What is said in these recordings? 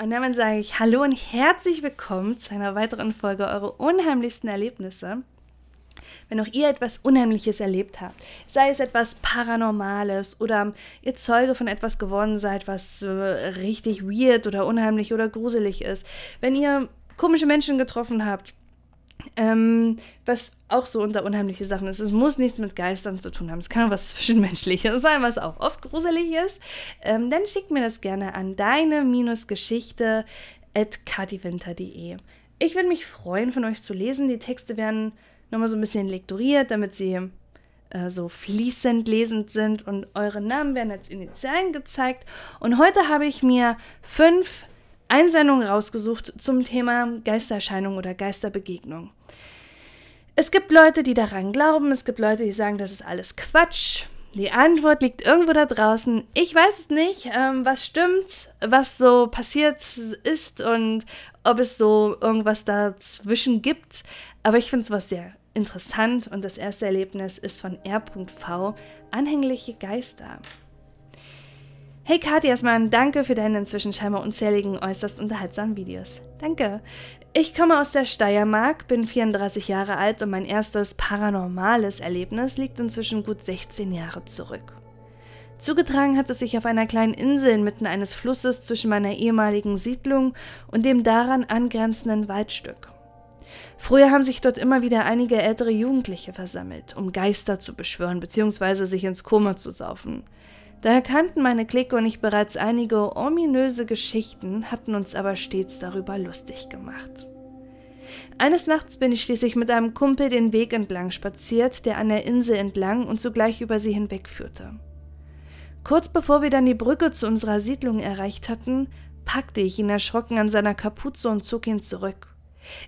Und damit sage ich Hallo und herzlich willkommen zu einer weiteren Folge Eure unheimlichsten Erlebnisse. Wenn auch ihr etwas Unheimliches erlebt habt, sei es etwas Paranormales oder ihr Zeuge von etwas geworden seid, was äh, richtig weird oder unheimlich oder gruselig ist, wenn ihr komische Menschen getroffen habt, ähm, was auch so unter unheimliche Sachen ist. Es muss nichts mit Geistern zu tun haben. Es kann auch was Zwischenmenschliches sein, was auch oft gruselig ist. Ähm, dann schick mir das gerne an deine-geschichte at katiwinter.de. Ich würde mich freuen, von euch zu lesen. Die Texte werden nochmal so ein bisschen lektoriert, damit sie äh, so fließend lesend sind und eure Namen werden als Initialen gezeigt. Und heute habe ich mir fünf Einsendung rausgesucht zum Thema Geistererscheinung oder Geisterbegegnung. Es gibt Leute, die daran glauben, es gibt Leute, die sagen, das ist alles Quatsch. Die Antwort liegt irgendwo da draußen. Ich weiß es nicht, ähm, was stimmt, was so passiert ist und ob es so irgendwas dazwischen gibt. Aber ich finde es was sehr interessant und das erste Erlebnis ist von R.V. Anhängliche Geister. Hey Kati, erstmal danke für deine inzwischen scheinbar unzähligen, äußerst unterhaltsamen Videos. Danke. Ich komme aus der Steiermark, bin 34 Jahre alt und mein erstes paranormales Erlebnis liegt inzwischen gut 16 Jahre zurück. Zugetragen hat es sich auf einer kleinen Insel inmitten eines Flusses zwischen meiner ehemaligen Siedlung und dem daran angrenzenden Waldstück. Früher haben sich dort immer wieder einige ältere Jugendliche versammelt, um Geister zu beschwören bzw. sich ins Koma zu saufen. Daher kannten meine Clique und ich bereits einige ominöse Geschichten, hatten uns aber stets darüber lustig gemacht. Eines Nachts bin ich schließlich mit einem Kumpel den Weg entlang spaziert, der an der Insel entlang und zugleich über sie hinwegführte. Kurz bevor wir dann die Brücke zu unserer Siedlung erreicht hatten, packte ich ihn erschrocken an seiner Kapuze und zog ihn zurück.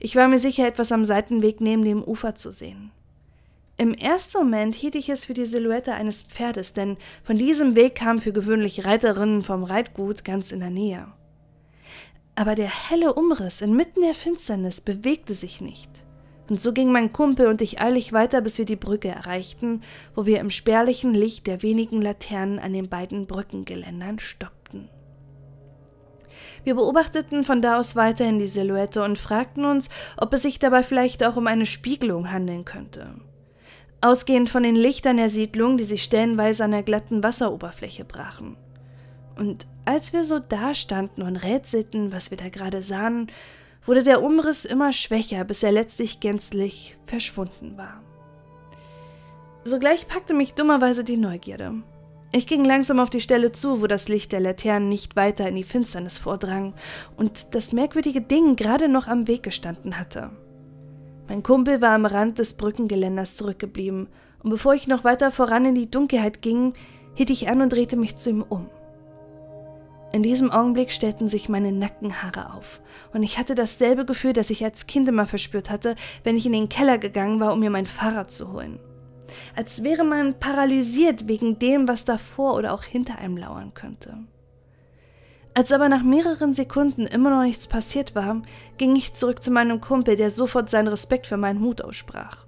Ich war mir sicher, etwas am Seitenweg neben dem Ufer zu sehen. Im ersten Moment hielt ich es für die Silhouette eines Pferdes, denn von diesem Weg kamen für gewöhnlich Reiterinnen vom Reitgut ganz in der Nähe. Aber der helle Umriss inmitten der Finsternis bewegte sich nicht. Und so ging mein Kumpel und ich eilig weiter, bis wir die Brücke erreichten, wo wir im spärlichen Licht der wenigen Laternen an den beiden Brückengeländern stoppten. Wir beobachteten von da aus weiterhin die Silhouette und fragten uns, ob es sich dabei vielleicht auch um eine Spiegelung handeln könnte ausgehend von den Lichtern der Siedlung, die sich stellenweise an der glatten Wasseroberfläche brachen. Und als wir so dastanden und rätselten, was wir da gerade sahen, wurde der Umriss immer schwächer, bis er letztlich gänzlich verschwunden war. Sogleich packte mich dummerweise die Neugierde. Ich ging langsam auf die Stelle zu, wo das Licht der Laternen nicht weiter in die Finsternis vordrang und das merkwürdige Ding gerade noch am Weg gestanden hatte. Mein Kumpel war am Rand des Brückengeländers zurückgeblieben, und bevor ich noch weiter voran in die Dunkelheit ging, hielt ich an und drehte mich zu ihm um. In diesem Augenblick stellten sich meine Nackenhaare auf, und ich hatte dasselbe Gefühl, das ich als Kind immer verspürt hatte, wenn ich in den Keller gegangen war, um mir mein Fahrrad zu holen. Als wäre man paralysiert wegen dem, was davor oder auch hinter einem lauern könnte. Als aber nach mehreren Sekunden immer noch nichts passiert war, ging ich zurück zu meinem Kumpel, der sofort seinen Respekt für meinen Hut aussprach.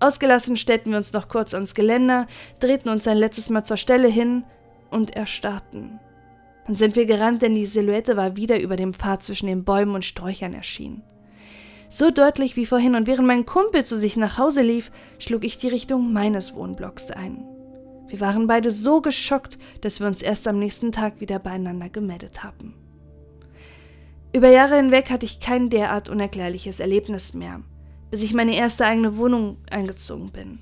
Ausgelassen stellten wir uns noch kurz ans Geländer, drehten uns ein letztes Mal zur Stelle hin und erstarrten. Dann sind wir gerannt, denn die Silhouette war wieder über dem Pfad zwischen den Bäumen und Sträuchern erschienen. So deutlich wie vorhin und während mein Kumpel zu sich nach Hause lief, schlug ich die Richtung meines Wohnblocks ein. Wir waren beide so geschockt, dass wir uns erst am nächsten Tag wieder beieinander gemeldet haben. Über Jahre hinweg hatte ich kein derart unerklärliches Erlebnis mehr, bis ich meine erste eigene Wohnung eingezogen bin.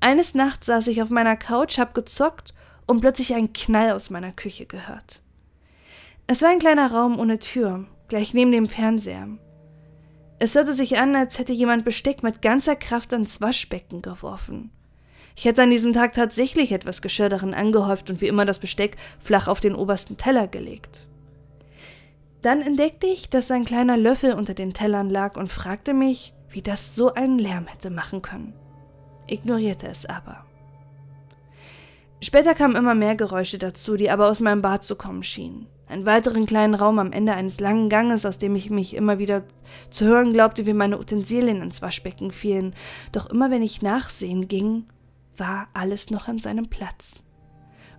Eines Nachts saß ich auf meiner Couch, hab gezockt und plötzlich einen Knall aus meiner Küche gehört. Es war ein kleiner Raum ohne Tür, gleich neben dem Fernseher. Es hörte sich an, als hätte jemand Besteck mit ganzer Kraft ans Waschbecken geworfen – ich hätte an diesem Tag tatsächlich etwas Geschirr darin angehäuft und wie immer das Besteck flach auf den obersten Teller gelegt. Dann entdeckte ich, dass ein kleiner Löffel unter den Tellern lag und fragte mich, wie das so einen Lärm hätte machen können. Ignorierte es aber. Später kamen immer mehr Geräusche dazu, die aber aus meinem Bad zu kommen schienen. Einen weiteren kleinen Raum am Ende eines langen Ganges, aus dem ich mich immer wieder zu hören glaubte, wie meine Utensilien ins Waschbecken fielen. Doch immer wenn ich nachsehen ging, war alles noch an seinem Platz.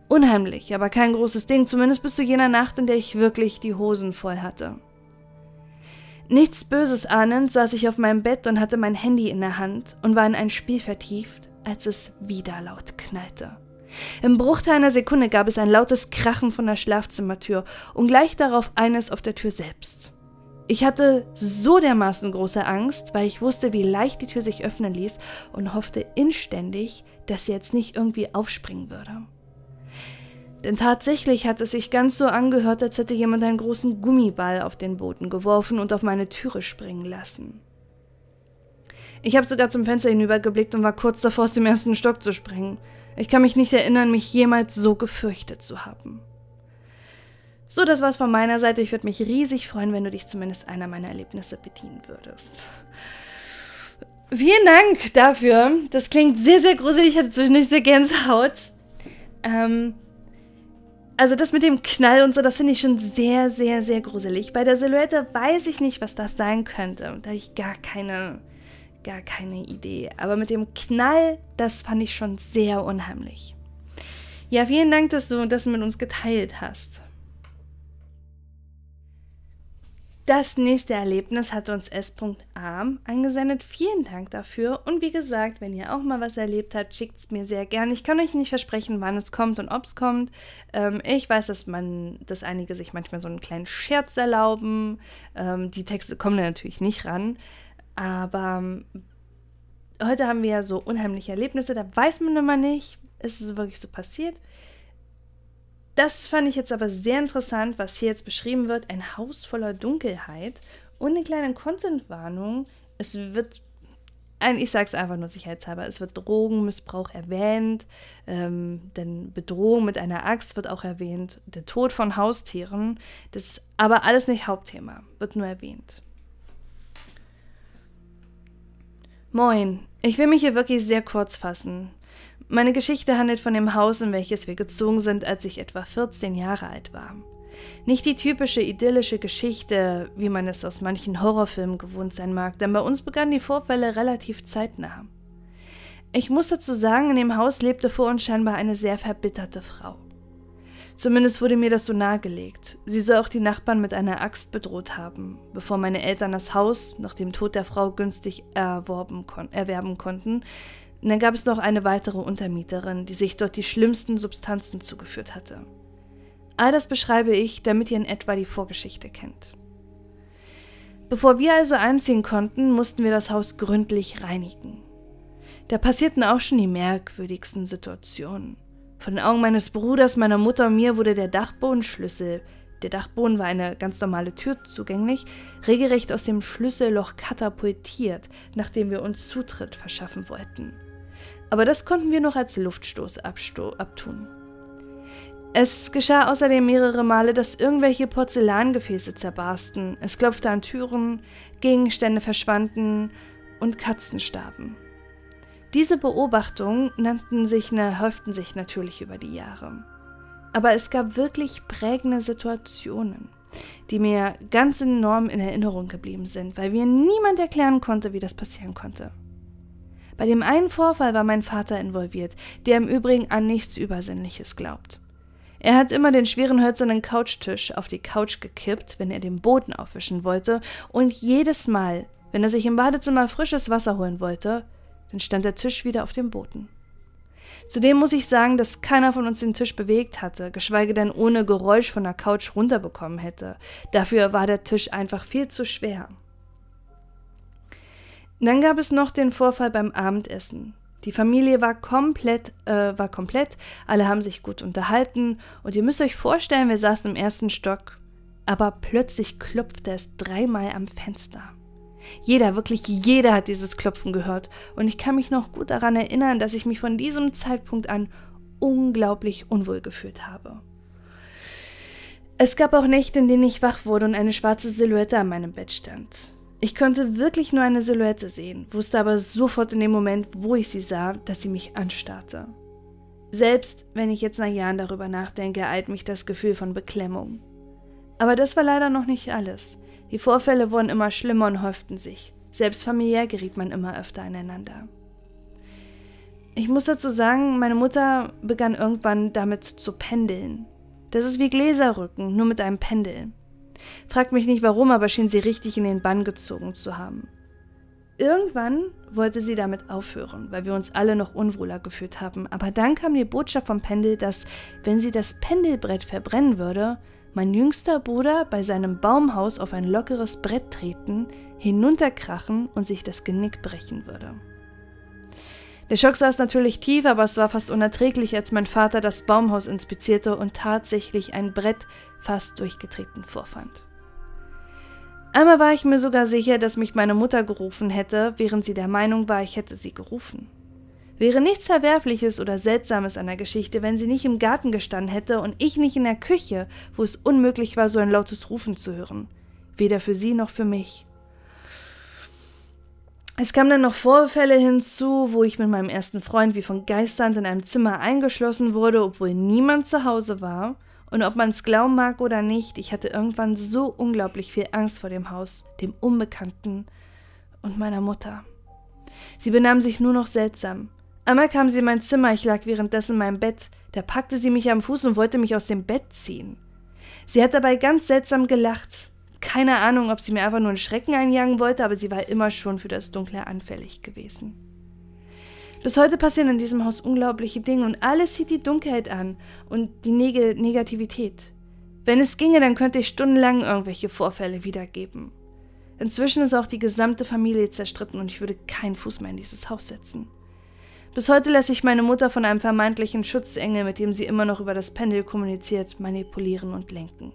Unheimlich, aber kein großes Ding, zumindest bis zu jener Nacht, in der ich wirklich die Hosen voll hatte. Nichts Böses ahnend saß ich auf meinem Bett und hatte mein Handy in der Hand und war in ein Spiel vertieft, als es wieder laut knallte. Im Bruchteil einer Sekunde gab es ein lautes Krachen von der Schlafzimmertür und gleich darauf eines auf der Tür selbst. Ich hatte so dermaßen große Angst, weil ich wusste, wie leicht die Tür sich öffnen ließ und hoffte inständig, dass sie jetzt nicht irgendwie aufspringen würde. Denn tatsächlich hat es sich ganz so angehört, als hätte jemand einen großen Gummiball auf den Boden geworfen und auf meine Türe springen lassen. Ich habe sogar zum Fenster hinübergeblickt und war kurz davor, aus dem ersten Stock zu springen. Ich kann mich nicht erinnern, mich jemals so gefürchtet zu haben. So, das war's von meiner Seite. Ich würde mich riesig freuen, wenn du dich zumindest einer meiner Erlebnisse bedienen würdest. Vielen Dank dafür. Das klingt sehr, sehr gruselig. Ich hatte zwischendurch sehr Gänsehaut. Ähm, also das mit dem Knall und so, das finde ich schon sehr, sehr, sehr gruselig. Bei der Silhouette weiß ich nicht, was das sein könnte. Da habe ich gar keine, gar keine Idee. Aber mit dem Knall, das fand ich schon sehr unheimlich. Ja, vielen Dank, dass du das mit uns geteilt hast. Das nächste Erlebnis hat uns S.arm angesendet. Vielen Dank dafür. Und wie gesagt, wenn ihr auch mal was erlebt habt, schickt es mir sehr gern. Ich kann euch nicht versprechen, wann es kommt und ob es kommt. Ähm, ich weiß, dass man, dass einige sich manchmal so einen kleinen Scherz erlauben. Ähm, die Texte kommen da natürlich nicht ran. Aber ähm, heute haben wir ja so unheimliche Erlebnisse, da weiß man immer nicht, ist es wirklich so passiert. Das fand ich jetzt aber sehr interessant, was hier jetzt beschrieben wird. Ein Haus voller Dunkelheit und eine kleine Content-Warnung. Es wird, ich sag's einfach nur sicherheitshalber, es wird Drogenmissbrauch erwähnt, ähm, denn Bedrohung mit einer Axt wird auch erwähnt, der Tod von Haustieren. Das ist aber alles nicht Hauptthema, wird nur erwähnt. Moin, ich will mich hier wirklich sehr kurz fassen. Meine Geschichte handelt von dem Haus, in welches wir gezogen sind, als ich etwa 14 Jahre alt war. Nicht die typische idyllische Geschichte, wie man es aus manchen Horrorfilmen gewohnt sein mag, denn bei uns begannen die Vorfälle relativ zeitnah. Ich muss dazu sagen, in dem Haus lebte vor uns scheinbar eine sehr verbitterte Frau. Zumindest wurde mir das so nahegelegt. Sie soll auch die Nachbarn mit einer Axt bedroht haben, bevor meine Eltern das Haus nach dem Tod der Frau günstig erwerben konnten, und dann gab es noch eine weitere Untermieterin, die sich dort die schlimmsten Substanzen zugeführt hatte. All das beschreibe ich, damit ihr in etwa die Vorgeschichte kennt. Bevor wir also einziehen konnten, mussten wir das Haus gründlich reinigen. Da passierten auch schon die merkwürdigsten Situationen. Von den Augen meines Bruders, meiner Mutter und mir wurde der Dachbodenschlüssel, der Dachboden war eine ganz normale Tür zugänglich, regelrecht aus dem Schlüsselloch katapultiert, nachdem wir uns Zutritt verschaffen wollten aber das konnten wir noch als Luftstoß abtun. Es geschah außerdem mehrere Male, dass irgendwelche Porzellangefäße zerbarsten, es klopfte an Türen, Gegenstände verschwanden und Katzen starben. Diese Beobachtungen nannten sich, na, häuften sich natürlich über die Jahre. Aber es gab wirklich prägende Situationen, die mir ganz enorm in Erinnerung geblieben sind, weil mir niemand erklären konnte, wie das passieren konnte. Bei dem einen Vorfall war mein Vater involviert, der im Übrigen an nichts Übersinnliches glaubt. Er hat immer den schweren hölzernen Couchtisch auf die Couch gekippt, wenn er den Boden aufwischen wollte, und jedes Mal, wenn er sich im Badezimmer frisches Wasser holen wollte, dann stand der Tisch wieder auf dem Boden. Zudem muss ich sagen, dass keiner von uns den Tisch bewegt hatte, geschweige denn ohne Geräusch von der Couch runterbekommen hätte. Dafür war der Tisch einfach viel zu schwer. Und dann gab es noch den Vorfall beim Abendessen. Die Familie war komplett, äh, war komplett, alle haben sich gut unterhalten und ihr müsst euch vorstellen, wir saßen im ersten Stock, aber plötzlich klopfte es dreimal am Fenster. Jeder, wirklich jeder hat dieses Klopfen gehört und ich kann mich noch gut daran erinnern, dass ich mich von diesem Zeitpunkt an unglaublich unwohl gefühlt habe. Es gab auch Nächte, in denen ich wach wurde und eine schwarze Silhouette an meinem Bett stand. Ich konnte wirklich nur eine Silhouette sehen, wusste aber sofort in dem Moment, wo ich sie sah, dass sie mich anstarrte. Selbst wenn ich jetzt nach Jahren darüber nachdenke, eilt mich das Gefühl von Beklemmung. Aber das war leider noch nicht alles. Die Vorfälle wurden immer schlimmer und häuften sich. Selbst familiär geriet man immer öfter aneinander. Ich muss dazu sagen, meine Mutter begann irgendwann damit zu pendeln. Das ist wie Gläserrücken, nur mit einem Pendel. Fragt mich nicht warum, aber schien sie richtig in den Bann gezogen zu haben. Irgendwann wollte sie damit aufhören, weil wir uns alle noch unwohler gefühlt haben, aber dann kam die Botschaft vom Pendel, dass, wenn sie das Pendelbrett verbrennen würde, mein jüngster Bruder bei seinem Baumhaus auf ein lockeres Brett treten, hinunterkrachen und sich das Genick brechen würde. Der Schock saß natürlich tief, aber es war fast unerträglich, als mein Vater das Baumhaus inspizierte und tatsächlich ein Brett fast durchgetreten vorfand. Einmal war ich mir sogar sicher, dass mich meine Mutter gerufen hätte, während sie der Meinung war, ich hätte sie gerufen. Wäre nichts Verwerfliches oder Seltsames an der Geschichte, wenn sie nicht im Garten gestanden hätte und ich nicht in der Küche, wo es unmöglich war, so ein lautes Rufen zu hören. Weder für sie noch für mich. Es kamen dann noch Vorfälle hinzu, wo ich mit meinem ersten Freund wie von Geistern in einem Zimmer eingeschlossen wurde, obwohl niemand zu Hause war. Und ob man es glauben mag oder nicht, ich hatte irgendwann so unglaublich viel Angst vor dem Haus, dem Unbekannten und meiner Mutter. Sie benahm sich nur noch seltsam. Einmal kam sie in mein Zimmer, ich lag währenddessen in meinem Bett, da packte sie mich am Fuß und wollte mich aus dem Bett ziehen. Sie hat dabei ganz seltsam gelacht, keine Ahnung, ob sie mir einfach nur einen Schrecken einjagen wollte, aber sie war immer schon für das Dunkle anfällig gewesen. Bis heute passieren in diesem Haus unglaubliche Dinge und alles sieht die Dunkelheit an und die Neg Negativität. Wenn es ginge, dann könnte ich stundenlang irgendwelche Vorfälle wiedergeben. Inzwischen ist auch die gesamte Familie zerstritten und ich würde keinen Fuß mehr in dieses Haus setzen. Bis heute lässt sich meine Mutter von einem vermeintlichen Schutzengel, mit dem sie immer noch über das Pendel kommuniziert, manipulieren und lenken.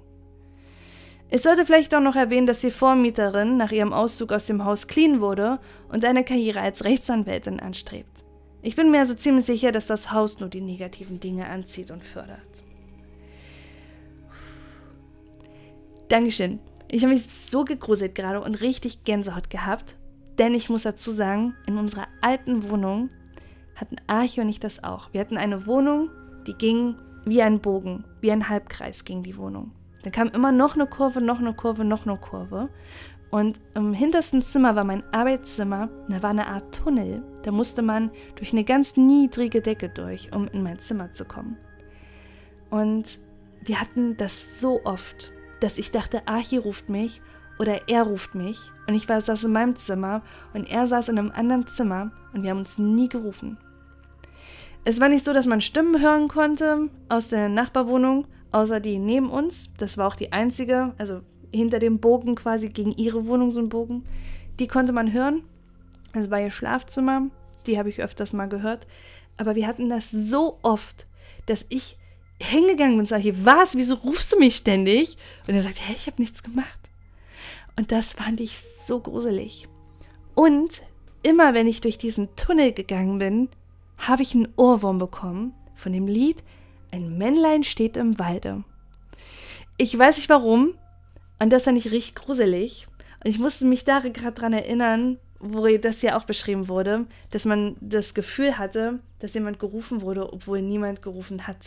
Ich sollte vielleicht auch noch erwähnen, dass die Vormieterin nach ihrem Auszug aus dem Haus clean wurde und eine Karriere als Rechtsanwältin anstrebt. Ich bin mir also ziemlich sicher, dass das Haus nur die negativen Dinge anzieht und fördert. Dankeschön. Ich habe mich so gegruselt gerade und richtig Gänsehaut gehabt, denn ich muss dazu sagen, in unserer alten Wohnung hatten Archie und ich das auch. Wir hatten eine Wohnung, die ging wie ein Bogen, wie ein Halbkreis ging die Wohnung. Dann kam immer noch eine Kurve, noch eine Kurve, noch eine Kurve. Und im hintersten Zimmer war mein Arbeitszimmer, da war eine Art Tunnel. Da musste man durch eine ganz niedrige Decke durch, um in mein Zimmer zu kommen. Und wir hatten das so oft, dass ich dachte, Archie ruft mich oder er ruft mich. Und ich war, saß in meinem Zimmer und er saß in einem anderen Zimmer und wir haben uns nie gerufen. Es war nicht so, dass man Stimmen hören konnte aus der Nachbarwohnung, außer die neben uns. Das war auch die einzige, also hinter dem Bogen quasi gegen ihre Wohnung so ein Bogen. Die konnte man hören. Das war ihr Schlafzimmer. Die habe ich öfters mal gehört. Aber wir hatten das so oft, dass ich hingegangen bin und sage, was, wieso rufst du mich ständig? Und er sagt, hä, ich habe nichts gemacht. Und das fand ich so gruselig. Und immer wenn ich durch diesen Tunnel gegangen bin, habe ich einen Ohrwurm bekommen von dem Lied ein Männlein steht im Walde. Ich weiß nicht warum. Und das fand ich richtig gruselig. Und ich musste mich da gerade daran erinnern, wo das ja auch beschrieben wurde, dass man das Gefühl hatte, dass jemand gerufen wurde, obwohl niemand gerufen hat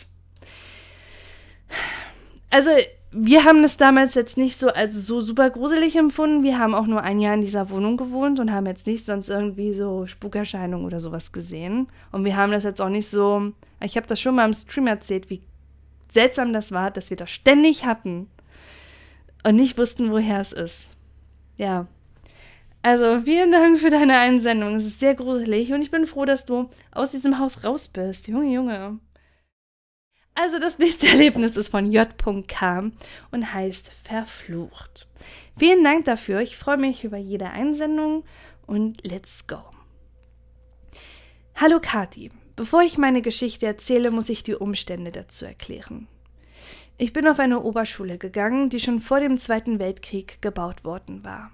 also wir haben das damals jetzt nicht so als so super gruselig empfunden. Wir haben auch nur ein Jahr in dieser Wohnung gewohnt und haben jetzt nicht sonst irgendwie so Spukerscheinungen oder sowas gesehen. Und wir haben das jetzt auch nicht so. Ich habe das schon mal im Stream erzählt, wie seltsam das war, dass wir das ständig hatten und nicht wussten, woher es ist. Ja. Also vielen Dank für deine Einsendung. Es ist sehr gruselig und ich bin froh, dass du aus diesem Haus raus bist. Junge, Junge. Also das nächste Erlebnis ist von J.K. und heißt Verflucht. Vielen Dank dafür. Ich freue mich über jede Einsendung und let's go. Hallo Kati. Bevor ich meine Geschichte erzähle, muss ich die Umstände dazu erklären. Ich bin auf eine Oberschule gegangen, die schon vor dem Zweiten Weltkrieg gebaut worden war.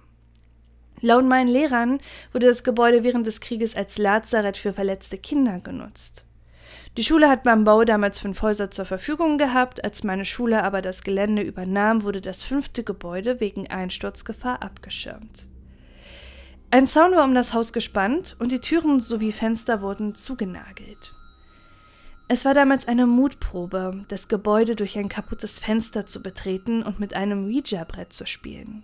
Laut meinen Lehrern wurde das Gebäude während des Krieges als Lazarett für verletzte Kinder genutzt. Die Schule hat beim Bau damals fünf Häuser zur Verfügung gehabt, als meine Schule aber das Gelände übernahm, wurde das fünfte Gebäude wegen Einsturzgefahr abgeschirmt. Ein Zaun war um das Haus gespannt und die Türen sowie Fenster wurden zugenagelt. Es war damals eine Mutprobe, das Gebäude durch ein kaputtes Fenster zu betreten und mit einem Ouija-Brett zu spielen.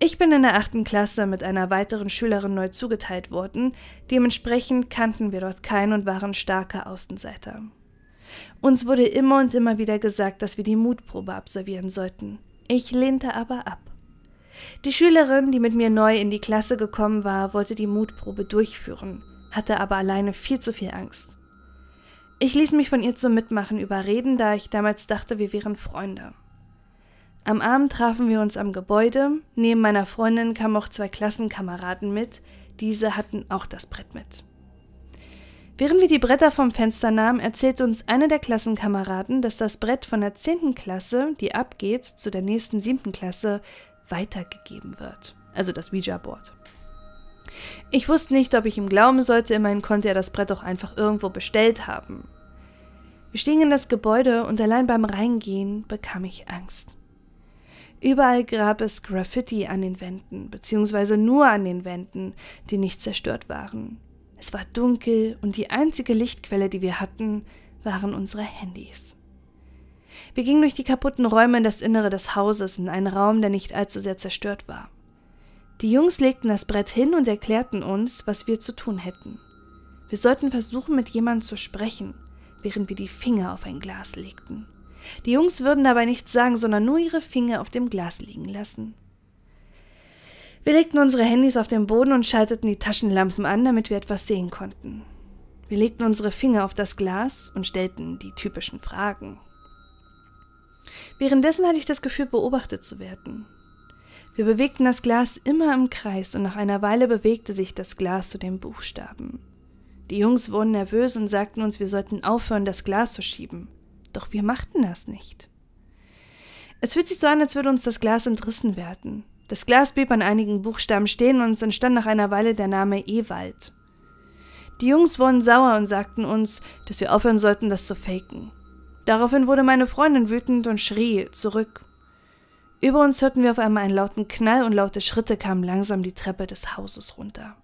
Ich bin in der achten Klasse mit einer weiteren Schülerin neu zugeteilt worden, dementsprechend kannten wir dort keinen und waren starke Außenseiter. Uns wurde immer und immer wieder gesagt, dass wir die Mutprobe absolvieren sollten. Ich lehnte aber ab. Die Schülerin, die mit mir neu in die Klasse gekommen war, wollte die Mutprobe durchführen, hatte aber alleine viel zu viel Angst. Ich ließ mich von ihr zum Mitmachen überreden, da ich damals dachte, wir wären Freunde. Am Abend trafen wir uns am Gebäude. Neben meiner Freundin kamen auch zwei Klassenkameraden mit. Diese hatten auch das Brett mit. Während wir die Bretter vom Fenster nahmen, erzählte uns einer der Klassenkameraden, dass das Brett von der 10. Klasse, die abgeht, zu der nächsten 7. Klasse weitergegeben wird. Also das Ouija-Board. Ich wusste nicht, ob ich ihm glauben sollte, immerhin konnte er das Brett auch einfach irgendwo bestellt haben. Wir stiegen in das Gebäude und allein beim Reingehen bekam ich Angst. Überall gab es Graffiti an den Wänden, beziehungsweise nur an den Wänden, die nicht zerstört waren. Es war dunkel und die einzige Lichtquelle, die wir hatten, waren unsere Handys. Wir gingen durch die kaputten Räume in das Innere des Hauses, in einen Raum, der nicht allzu sehr zerstört war. Die Jungs legten das Brett hin und erklärten uns, was wir zu tun hätten. Wir sollten versuchen, mit jemandem zu sprechen, während wir die Finger auf ein Glas legten. Die Jungs würden dabei nichts sagen, sondern nur ihre Finger auf dem Glas liegen lassen. Wir legten unsere Handys auf den Boden und schalteten die Taschenlampen an, damit wir etwas sehen konnten. Wir legten unsere Finger auf das Glas und stellten die typischen Fragen. Währenddessen hatte ich das Gefühl, beobachtet zu werden. Wir bewegten das Glas immer im Kreis und nach einer Weile bewegte sich das Glas zu den Buchstaben. Die Jungs wurden nervös und sagten uns, wir sollten aufhören, das Glas zu schieben. Doch wir machten das nicht. Es fühlt sich so an, als würde uns das Glas entrissen werden. Das Glas blieb an einigen Buchstaben stehen und es entstand nach einer Weile der Name Ewald. Die Jungs wurden sauer und sagten uns, dass wir aufhören sollten, das zu faken. Daraufhin wurde meine Freundin wütend und schrie zurück. Über uns hörten wir auf einmal einen lauten Knall und laute Schritte kamen langsam die Treppe des Hauses runter.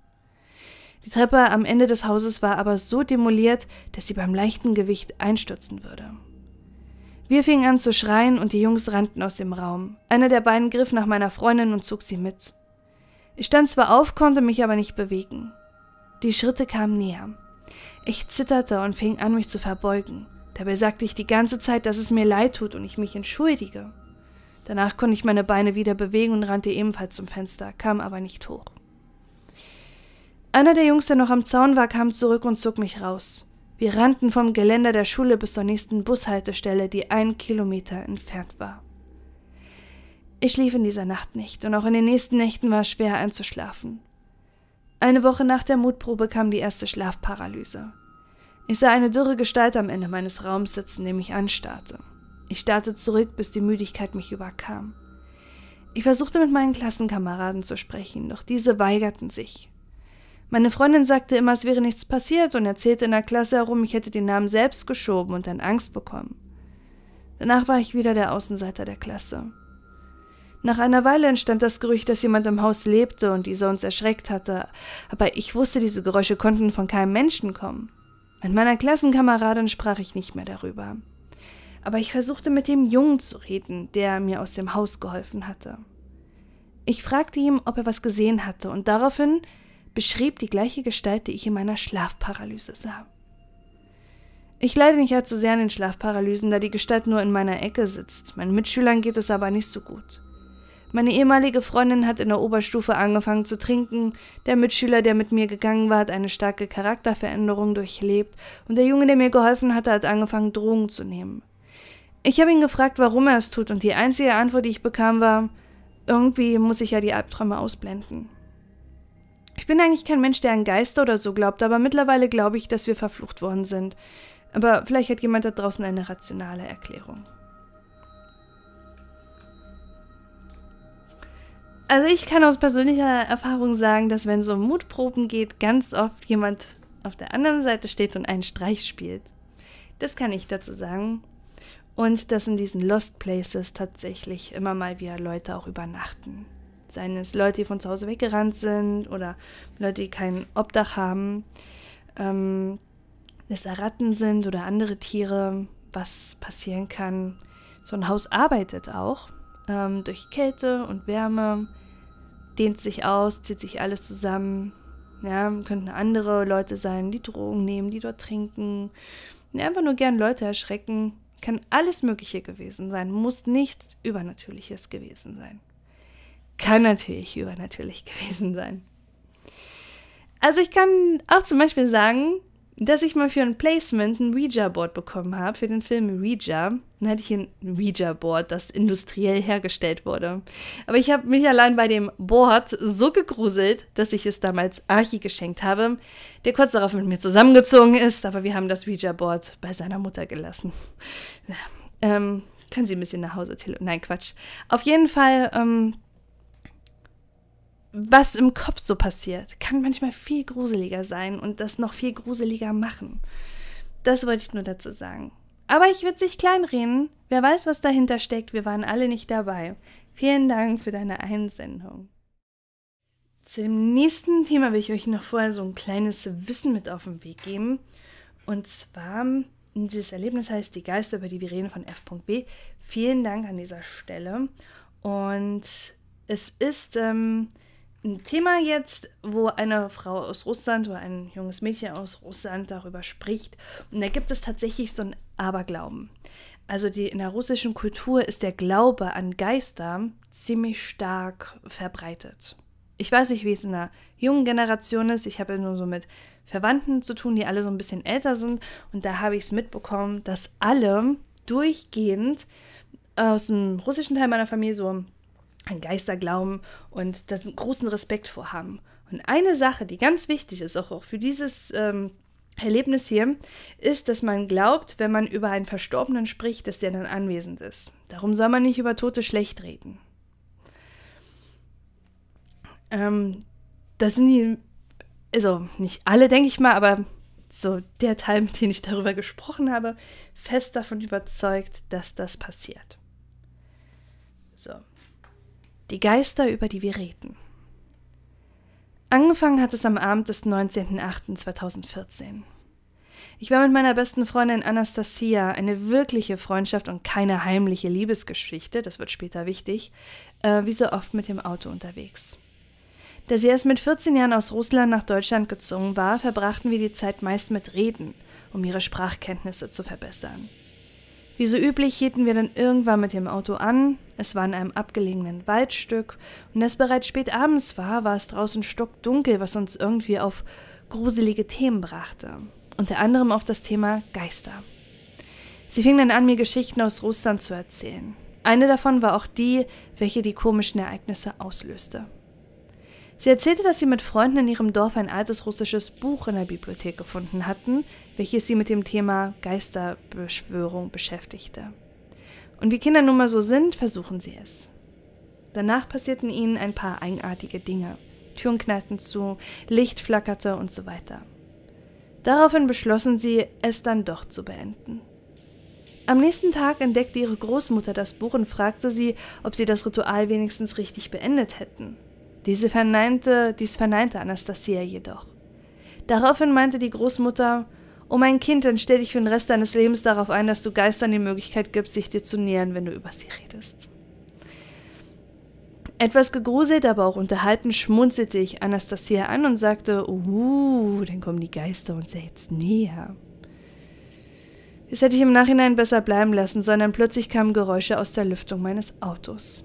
Die Treppe am Ende des Hauses war aber so demoliert, dass sie beim leichten Gewicht einstürzen würde. Wir fingen an zu schreien und die Jungs rannten aus dem Raum. Einer der beiden griff nach meiner Freundin und zog sie mit. Ich stand zwar auf, konnte mich aber nicht bewegen. Die Schritte kamen näher. Ich zitterte und fing an, mich zu verbeugen. Dabei sagte ich die ganze Zeit, dass es mir leid tut und ich mich entschuldige. Danach konnte ich meine Beine wieder bewegen und rannte ebenfalls zum Fenster, kam aber nicht hoch. Einer der Jungs, der noch am Zaun war, kam zurück und zog mich raus. Wir rannten vom Geländer der Schule bis zur nächsten Bushaltestelle, die einen Kilometer entfernt war. Ich schlief in dieser Nacht nicht und auch in den nächsten Nächten war es schwer einzuschlafen. Eine Woche nach der Mutprobe kam die erste Schlafparalyse. Ich sah eine dürre Gestalt am Ende meines Raums sitzen, die mich anstarrte. Ich starrte zurück, bis die Müdigkeit mich überkam. Ich versuchte mit meinen Klassenkameraden zu sprechen, doch diese weigerten sich. Meine Freundin sagte immer, es wäre nichts passiert und erzählte in der Klasse herum, ich hätte den Namen selbst geschoben und dann Angst bekommen. Danach war ich wieder der Außenseiter der Klasse. Nach einer Weile entstand das Gerücht, dass jemand im Haus lebte und dieser uns erschreckt hatte, aber ich wusste, diese Geräusche konnten von keinem Menschen kommen. Mit meiner Klassenkameradin sprach ich nicht mehr darüber. Aber ich versuchte mit dem Jungen zu reden, der mir aus dem Haus geholfen hatte. Ich fragte ihn, ob er was gesehen hatte, und daraufhin beschrieb die gleiche Gestalt, die ich in meiner Schlafparalyse sah. Ich leide nicht allzu sehr an den Schlafparalysen, da die Gestalt nur in meiner Ecke sitzt. Meinen Mitschülern geht es aber nicht so gut. Meine ehemalige Freundin hat in der Oberstufe angefangen zu trinken, der Mitschüler, der mit mir gegangen war, hat eine starke Charakterveränderung durchlebt und der Junge, der mir geholfen hatte, hat angefangen, Drogen zu nehmen. Ich habe ihn gefragt, warum er es tut, und die einzige Antwort, die ich bekam, war, irgendwie muss ich ja die Albträume ausblenden. Ich bin eigentlich kein Mensch, der an Geister oder so glaubt, aber mittlerweile glaube ich, dass wir verflucht worden sind. Aber vielleicht hat jemand da draußen eine rationale Erklärung. Also ich kann aus persönlicher Erfahrung sagen, dass wenn so Mutproben geht, ganz oft jemand auf der anderen Seite steht und einen Streich spielt. Das kann ich dazu sagen. Und dass in diesen Lost Places tatsächlich immer mal wieder Leute auch übernachten. Seien es Leute, die von zu Hause weggerannt sind oder Leute, die kein Obdach haben. Ähm, dass da Ratten sind oder andere Tiere, was passieren kann. So ein Haus arbeitet auch ähm, durch Kälte und Wärme, dehnt sich aus, zieht sich alles zusammen. Ja, könnten andere Leute sein, die Drogen nehmen, die dort trinken, ja, einfach nur gern Leute erschrecken. Kann alles Mögliche gewesen sein, muss nichts Übernatürliches gewesen sein kann natürlich übernatürlich gewesen sein. Also ich kann auch zum Beispiel sagen, dass ich mal für ein Placement ein Ouija-Board bekommen habe, für den Film Ouija. Dann hatte ich ein Ouija-Board, das industriell hergestellt wurde. Aber ich habe mich allein bei dem Board so gegruselt, dass ich es damals Archie geschenkt habe, der kurz darauf mit mir zusammengezogen ist, aber wir haben das Ouija-Board bei seiner Mutter gelassen. ähm, können Sie ein bisschen nach Hause telefonieren? Nein, Quatsch. Auf jeden Fall ähm, was im Kopf so passiert, kann manchmal viel gruseliger sein und das noch viel gruseliger machen. Das wollte ich nur dazu sagen. Aber ich würde sich kleinreden. Wer weiß, was dahinter steckt. Wir waren alle nicht dabei. Vielen Dank für deine Einsendung. Zu dem nächsten Thema will ich euch noch vorher so ein kleines Wissen mit auf den Weg geben. Und zwar, dieses Erlebnis heißt Die Geister, über die wir reden, von F.B. Vielen Dank an dieser Stelle. Und es ist ähm, ein Thema jetzt, wo eine Frau aus Russland oder ein junges Mädchen aus Russland darüber spricht. Und da gibt es tatsächlich so einen Aberglauben. Also die, in der russischen Kultur ist der Glaube an Geister ziemlich stark verbreitet. Ich weiß nicht, wie es in der jungen Generation ist. Ich habe ja nur so mit Verwandten zu tun, die alle so ein bisschen älter sind. Und da habe ich es mitbekommen, dass alle durchgehend aus dem russischen Teil meiner Familie so an Geister glauben und da großen Respekt vor haben. Und eine Sache, die ganz wichtig ist, auch, für dieses ähm, Erlebnis hier, ist, dass man glaubt, wenn man über einen Verstorbenen spricht, dass der dann anwesend ist. Darum soll man nicht über Tote schlecht reden. Ähm, das sind die, also nicht alle, denke ich mal, aber so der Teil, mit dem ich darüber gesprochen habe, fest davon überzeugt, dass das passiert. So die Geister, über die wir reden. Angefangen hat es am Abend des 19.08.2014. Ich war mit meiner besten Freundin Anastasia, eine wirkliche Freundschaft und keine heimliche Liebesgeschichte, das wird später wichtig, äh, wie so oft mit dem Auto unterwegs. Da sie erst mit 14 Jahren aus Russland nach Deutschland gezogen war, verbrachten wir die Zeit meist mit Reden, um ihre Sprachkenntnisse zu verbessern. Wie so üblich hielten wir dann irgendwann mit dem Auto an. Es war in einem abgelegenen Waldstück und da es bereits spät abends war, war es draußen stockdunkel, was uns irgendwie auf gruselige Themen brachte. Unter anderem auf das Thema Geister. Sie fing dann an, mir Geschichten aus Russland zu erzählen. Eine davon war auch die, welche die komischen Ereignisse auslöste. Sie erzählte, dass sie mit Freunden in ihrem Dorf ein altes russisches Buch in der Bibliothek gefunden hatten, welches sie mit dem Thema Geisterbeschwörung beschäftigte. Und wie Kinder nun mal so sind, versuchen sie es. Danach passierten ihnen ein paar eigenartige Dinge. Türen knallten zu, Licht flackerte und so weiter. Daraufhin beschlossen sie, es dann doch zu beenden. Am nächsten Tag entdeckte ihre Großmutter das Buch und fragte sie, ob sie das Ritual wenigstens richtig beendet hätten. Diese verneinte, dies verneinte Anastasia jedoch. Daraufhin meinte die Großmutter, Oh mein Kind, dann stell dich für den Rest deines Lebens darauf ein, dass du Geistern die Möglichkeit gibst, sich dir zu nähern, wenn du über sie redest. Etwas gegruselt, aber auch unterhalten, schmunzelte ich Anastasia an und sagte, uh, dann kommen die Geister uns ja jetzt näher. Das hätte ich im Nachhinein besser bleiben lassen, sondern plötzlich kamen Geräusche aus der Lüftung meines Autos.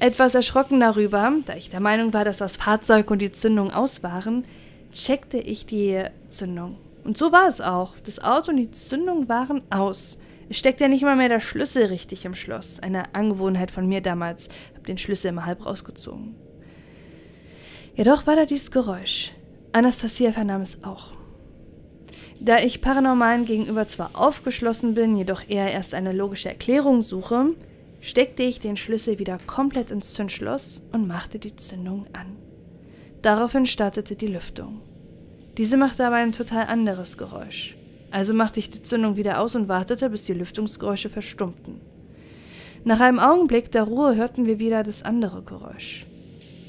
Etwas erschrocken darüber, da ich der Meinung war, dass das Fahrzeug und die Zündung aus waren, checkte ich die Zündung. Und so war es auch. Das Auto und die Zündung waren aus. Es steckt ja nicht mal mehr der Schlüssel richtig im Schloss. Eine Angewohnheit von mir damals. Hab den Schlüssel immer halb rausgezogen. Jedoch war da dieses Geräusch. Anastasia vernahm es auch. Da ich Paranormalen gegenüber zwar aufgeschlossen bin, jedoch eher erst eine logische Erklärung suche, steckte ich den Schlüssel wieder komplett ins Zündschloss und machte die Zündung an. Daraufhin startete die Lüftung. Diese machte aber ein total anderes Geräusch. Also machte ich die Zündung wieder aus und wartete, bis die Lüftungsgeräusche verstummten. Nach einem Augenblick der Ruhe hörten wir wieder das andere Geräusch.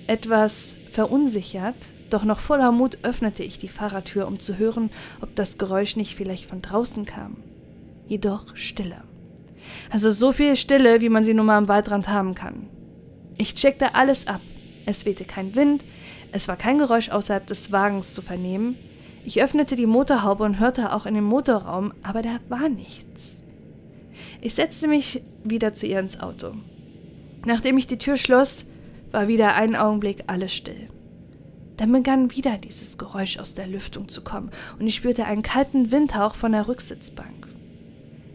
Etwas verunsichert, doch noch voller Mut öffnete ich die Fahrertür, um zu hören, ob das Geräusch nicht vielleicht von draußen kam. Jedoch Stille. Also so viel Stille, wie man sie nur mal am Waldrand haben kann. Ich checkte alles ab. Es wehte kein Wind, es war kein Geräusch außerhalb des Wagens zu vernehmen. Ich öffnete die Motorhaube und hörte auch in den Motorraum, aber da war nichts. Ich setzte mich wieder zu ihr ins Auto. Nachdem ich die Tür schloss, war wieder einen Augenblick alles still. Dann begann wieder dieses Geräusch aus der Lüftung zu kommen und ich spürte einen kalten Windhauch von der Rücksitzbank.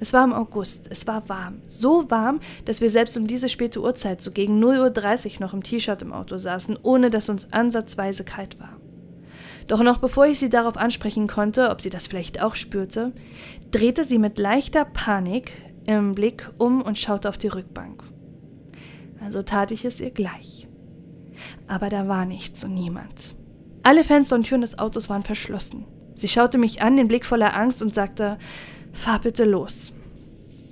Es war im August, es war warm. So warm, dass wir selbst um diese späte Uhrzeit, so gegen 0.30 Uhr, noch im T-Shirt im Auto saßen, ohne dass uns ansatzweise kalt war. Doch noch bevor ich sie darauf ansprechen konnte, ob sie das vielleicht auch spürte, drehte sie mit leichter Panik im Blick um und schaute auf die Rückbank. Also tat ich es ihr gleich. Aber da war nichts und niemand. Alle Fenster und Türen des Autos waren verschlossen. Sie schaute mich an, den Blick voller Angst und sagte, Fahr bitte los.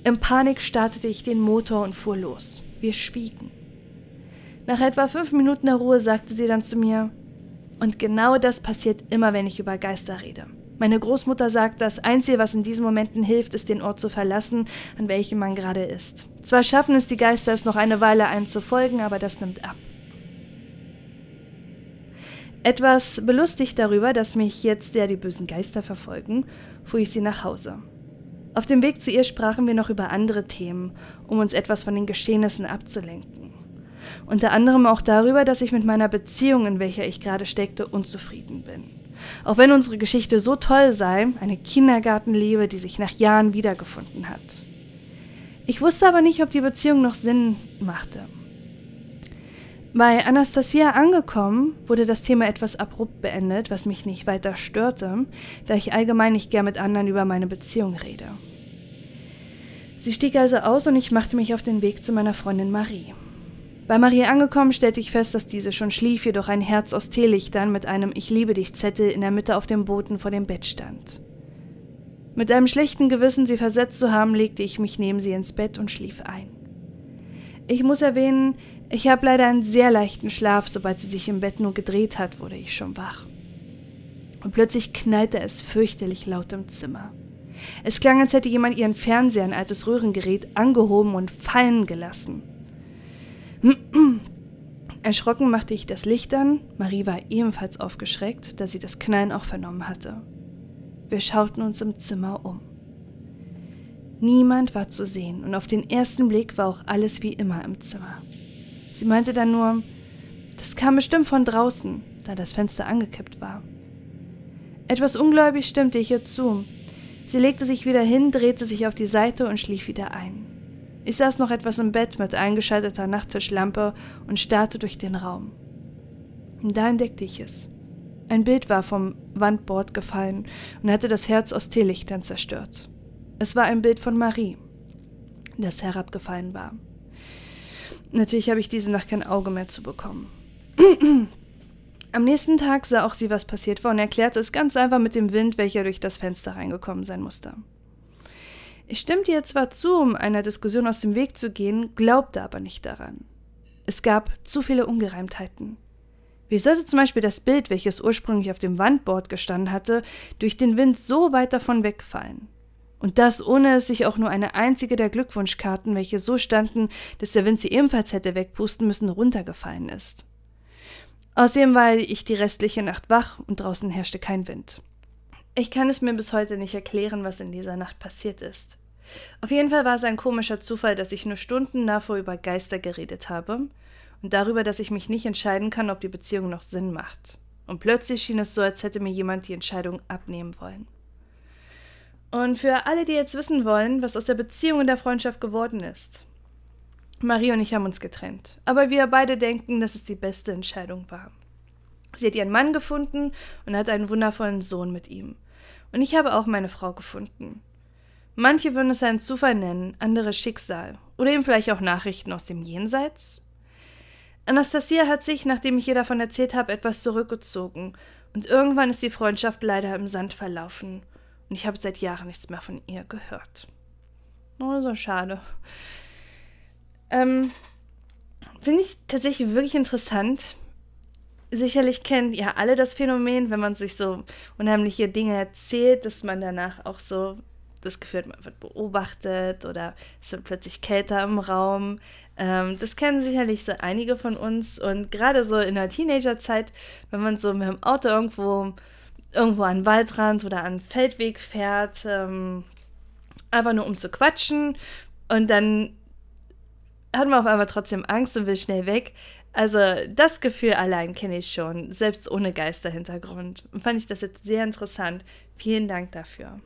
Im Panik startete ich den Motor und fuhr los. Wir schwiegen. Nach etwa fünf Minuten der Ruhe sagte sie dann zu mir, und genau das passiert immer, wenn ich über Geister rede. Meine Großmutter sagt, das Einzige, was in diesen Momenten hilft, ist, den Ort zu verlassen, an welchem man gerade ist. Zwar schaffen es die Geister, es noch eine Weile einen zu folgen, aber das nimmt ab. Etwas belustigt darüber, dass mich jetzt ja die bösen Geister verfolgen, fuhr ich sie nach Hause. Auf dem Weg zu ihr sprachen wir noch über andere Themen, um uns etwas von den Geschehnissen abzulenken. Unter anderem auch darüber, dass ich mit meiner Beziehung, in welcher ich gerade steckte, unzufrieden bin. Auch wenn unsere Geschichte so toll sei, eine Kindergartenliebe, die sich nach Jahren wiedergefunden hat. Ich wusste aber nicht, ob die Beziehung noch Sinn machte. Bei Anastasia angekommen, wurde das Thema etwas abrupt beendet, was mich nicht weiter störte, da ich allgemein nicht gern mit anderen über meine Beziehung rede. Sie stieg also aus und ich machte mich auf den Weg zu meiner Freundin Marie. Bei Marie angekommen, stellte ich fest, dass diese schon schlief, jedoch ein Herz aus Teelichtern mit einem Ich liebe dich Zettel in der Mitte auf dem Boden vor dem Bett stand. Mit einem schlechten Gewissen, sie versetzt zu haben, legte ich mich neben sie ins Bett und schlief ein. Ich muss erwähnen, ich habe leider einen sehr leichten Schlaf, sobald sie sich im Bett nur gedreht hat, wurde ich schon wach. Und plötzlich knallte es fürchterlich laut im Zimmer. Es klang, als hätte jemand ihren Fernseher, ein altes Röhrengerät, angehoben und fallen gelassen. Erschrocken machte ich das Licht an, Marie war ebenfalls aufgeschreckt, da sie das Knallen auch vernommen hatte. Wir schauten uns im Zimmer um. Niemand war zu sehen und auf den ersten Blick war auch alles wie immer im Zimmer. Sie meinte dann nur, das kam bestimmt von draußen, da das Fenster angekippt war. Etwas ungläubig stimmte ich ihr zu. Sie legte sich wieder hin, drehte sich auf die Seite und schlief wieder ein. Ich saß noch etwas im Bett mit eingeschalteter Nachttischlampe und starrte durch den Raum. Und da entdeckte ich es. Ein Bild war vom Wandbord gefallen und hatte das Herz aus Teelichtern zerstört. Es war ein Bild von Marie, das herabgefallen war. Natürlich habe ich diese Nacht kein Auge mehr zu bekommen. Am nächsten Tag sah auch sie, was passiert war und erklärte es ganz einfach mit dem Wind, welcher durch das Fenster reingekommen sein musste. Ich stimmte ihr zwar zu, um einer Diskussion aus dem Weg zu gehen, glaubte aber nicht daran. Es gab zu viele Ungereimtheiten. Wie sollte zum Beispiel das Bild, welches ursprünglich auf dem Wandboard gestanden hatte, durch den Wind so weit davon wegfallen? Und das ohne sich auch nur eine einzige der Glückwunschkarten, welche so standen, dass der Wind sie ebenfalls hätte wegpusten müssen, runtergefallen ist. Außerdem war ich die restliche Nacht wach und draußen herrschte kein Wind. Ich kann es mir bis heute nicht erklären, was in dieser Nacht passiert ist. Auf jeden Fall war es ein komischer Zufall, dass ich nur Stunden davor über Geister geredet habe und darüber, dass ich mich nicht entscheiden kann, ob die Beziehung noch Sinn macht. Und plötzlich schien es so, als hätte mir jemand die Entscheidung abnehmen wollen. Und für alle, die jetzt wissen wollen, was aus der Beziehung und der Freundschaft geworden ist. Marie und ich haben uns getrennt, aber wir beide denken, dass es die beste Entscheidung war. Sie hat ihren Mann gefunden und hat einen wundervollen Sohn mit ihm. Und ich habe auch meine Frau gefunden. Manche würden es einen Zufall nennen, andere Schicksal oder eben vielleicht auch Nachrichten aus dem Jenseits. Anastasia hat sich, nachdem ich ihr davon erzählt habe, etwas zurückgezogen und irgendwann ist die Freundschaft leider im Sand verlaufen und ich habe seit Jahren nichts mehr von ihr gehört. Oh, so schade. Ähm, Finde ich tatsächlich wirklich interessant. Sicherlich kennt ja alle das Phänomen, wenn man sich so unheimliche Dinge erzählt, dass man danach auch so das Gefühl hat, man wird beobachtet oder es wird plötzlich kälter im Raum. Ähm, das kennen sicherlich so einige von uns. Und gerade so in der Teenagerzeit, wenn man so mit dem Auto irgendwo irgendwo an Waldrand oder an Feldweg fährt, ähm, einfach nur um zu quatschen. Und dann hat man auf einmal trotzdem Angst und will schnell weg. Also das Gefühl allein kenne ich schon, selbst ohne Geisterhintergrund. Fand ich das jetzt sehr interessant. Vielen Dank dafür.